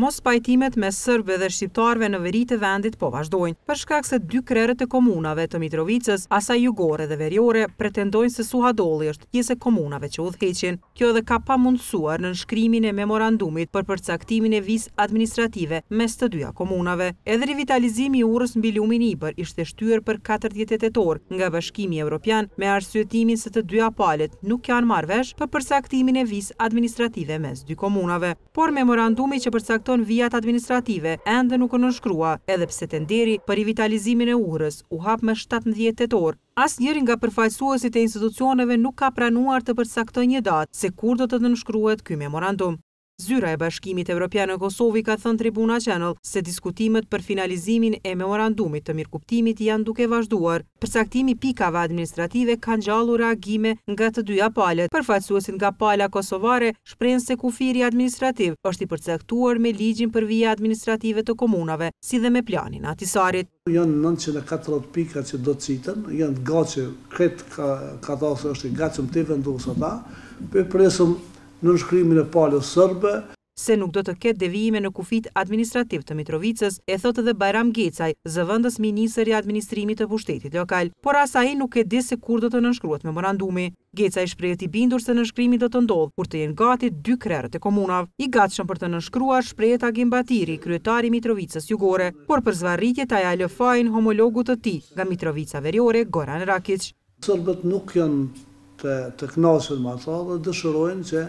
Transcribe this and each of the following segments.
mos pajtimet me sërbëve dhe shqiptarve në veri të vendit po vazhdojnë. Për shkak se dy krerët e komunave të Mitrovicës, asa jugore dhe verjore, pretendojnë se Suhadoli është jese komunave që u dheqin. Kjo edhe ka pa mundësuar në nshkrimin e memorandumit për përcaktimin e vis administrative mes të dyja komunave. Edhe rivitalizimi urës në biliumin i për ishte shtyrë për 4 djetetetor nga bashkimi evropian me arsyetimin se të dyja palet nuk janë marvesh për përcaktimin e vis administrative mes dy komunave. Por memorandumi që përcakt në vijat administrative endë nuk në nëshkrua, edhepse tenderi për vitalizimin e urës u hap me 17 të torë. As njërin nga përfajsuasit e institucioneve nuk ka pranuar të përsa këto një datë se kur do të nëshkruet ky memorandum. Zyra e Bashkimit Evropian në Kosovë ka thënë Tribuna Channel se diskutimet për finalizimin e memorandumit të mirëkuptimit janë duke vazhduar. Përcaktimi pikave administrative kanë gjallur reagime nga të dyja palët. Përfaqësuesit nga pala kosovare shprehen se kufiri administrativ është i përcaktuar me ligjin për vija administrative të komunave, si dhe me planin atisarit. Janë 940 pika që do të citën, janë gacë këtë ka, ka thasë është gacëm të vendosë ata, për presëm në nëshkrimin e palës sërbe. Se nuk do të ketë devijime në kufit administrativ të Mitrovicës, e thotë dhe Bajram Gecaj, zëvëndës minisër i administrimit të pushtetit lokal, por asa i nuk e di se kur do të nëshkruat memorandumi. Gecaj shprejët i bindur se nëshkrimi do të ndodhë, kur të jenë gati dy krerët e komunav. I gatëshëm për të nëshkrua shprejët Agim Batiri, kryetari Mitrovicës jugore, por për zvarritje taj lëfajn homologu të ti, nga Mitrovica verjore Goran Rakic. Sërbet nuk janë të knasën ma ta dhe dëshërojnë që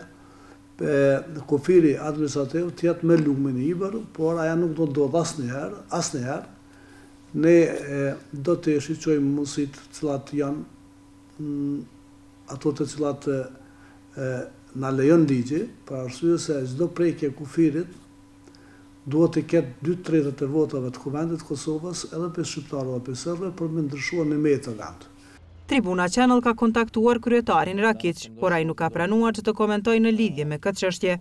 kofiri administrativ të jetë me lukme një iber, por aja nuk do të do vas një herë, ne do të shqyqojmë mundësit cilat janë mm, ato të cilat në lejon ligji, për arsujë se gjithdo prejkje kufirit duhet të ketë dy të tretët e votave të komendit Kosovës edhe për shqiptarëve për sërve për me ndryshua një me të gandë. Tribuna Channel ka kontaktuar kryetarin Rakic, por a i nuk ka pranua që të komentoj në lidhje me këtë qështje.